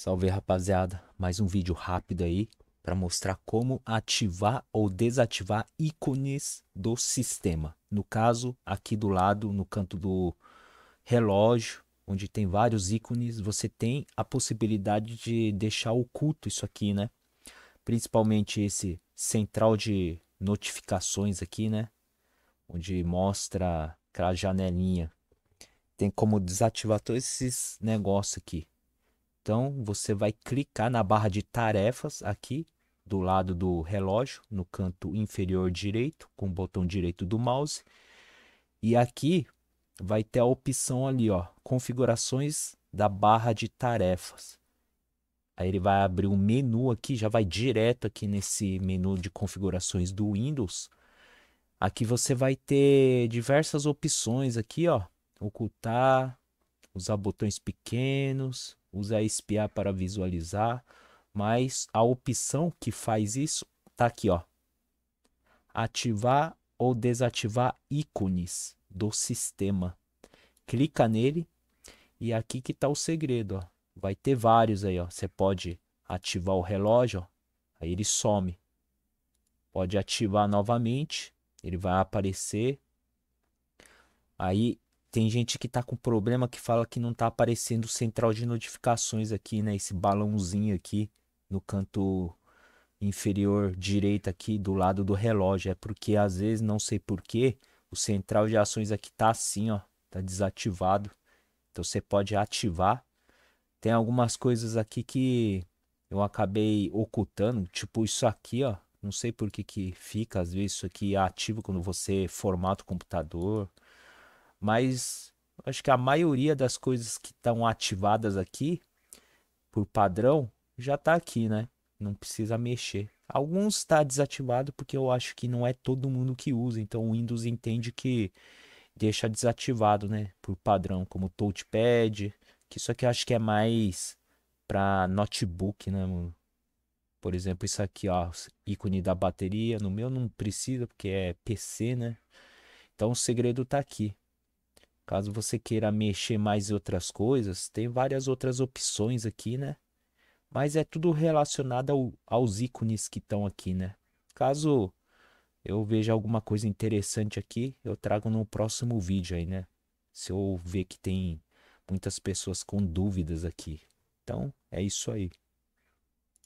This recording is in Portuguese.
Salve rapaziada, mais um vídeo rápido aí para mostrar como ativar ou desativar ícones do sistema. No caso, aqui do lado, no canto do relógio, onde tem vários ícones, você tem a possibilidade de deixar oculto isso aqui, né? Principalmente esse central de notificações aqui, né? Onde mostra aquela janelinha. Tem como desativar todos esses negócios aqui. Então você vai clicar na barra de tarefas aqui do lado do relógio, no canto inferior direito, com o botão direito do mouse. E aqui vai ter a opção ali, ó, configurações da barra de tarefas. Aí ele vai abrir um menu aqui, já vai direto aqui nesse menu de configurações do Windows. Aqui você vai ter diversas opções aqui, ó. Ocultar, usar botões pequenos, usa espiar para visualizar, mas a opção que faz isso tá aqui, ó. Ativar ou desativar ícones do sistema. Clica nele e aqui que tá o segredo, ó. Vai ter vários aí, ó. Você pode ativar o relógio, ó. aí ele some. Pode ativar novamente, ele vai aparecer. Aí tem gente que tá com problema que fala que não tá aparecendo central de notificações aqui, né? Esse balãozinho aqui no canto inferior direito aqui do lado do relógio. É porque às vezes, não sei porquê, o central de ações aqui tá assim, ó. Tá desativado. Então você pode ativar. Tem algumas coisas aqui que eu acabei ocultando, tipo isso aqui, ó. Não sei por que que fica, às vezes isso aqui é ativo quando você formata o computador. Mas acho que a maioria das coisas que estão ativadas aqui, por padrão, já está aqui, né? Não precisa mexer. Alguns está desativado porque eu acho que não é todo mundo que usa. Então o Windows entende que deixa desativado, né? Por padrão, como touchpad. Que isso aqui eu acho que é mais para notebook, né, mano? Por exemplo, isso aqui, ó, ícone da bateria. No meu não precisa, porque é PC, né? Então o segredo tá aqui. Caso você queira mexer mais em outras coisas, tem várias outras opções aqui, né? Mas é tudo relacionado ao, aos ícones que estão aqui, né? Caso eu veja alguma coisa interessante aqui, eu trago no próximo vídeo aí, né? Se eu ver que tem muitas pessoas com dúvidas aqui. Então, é isso aí.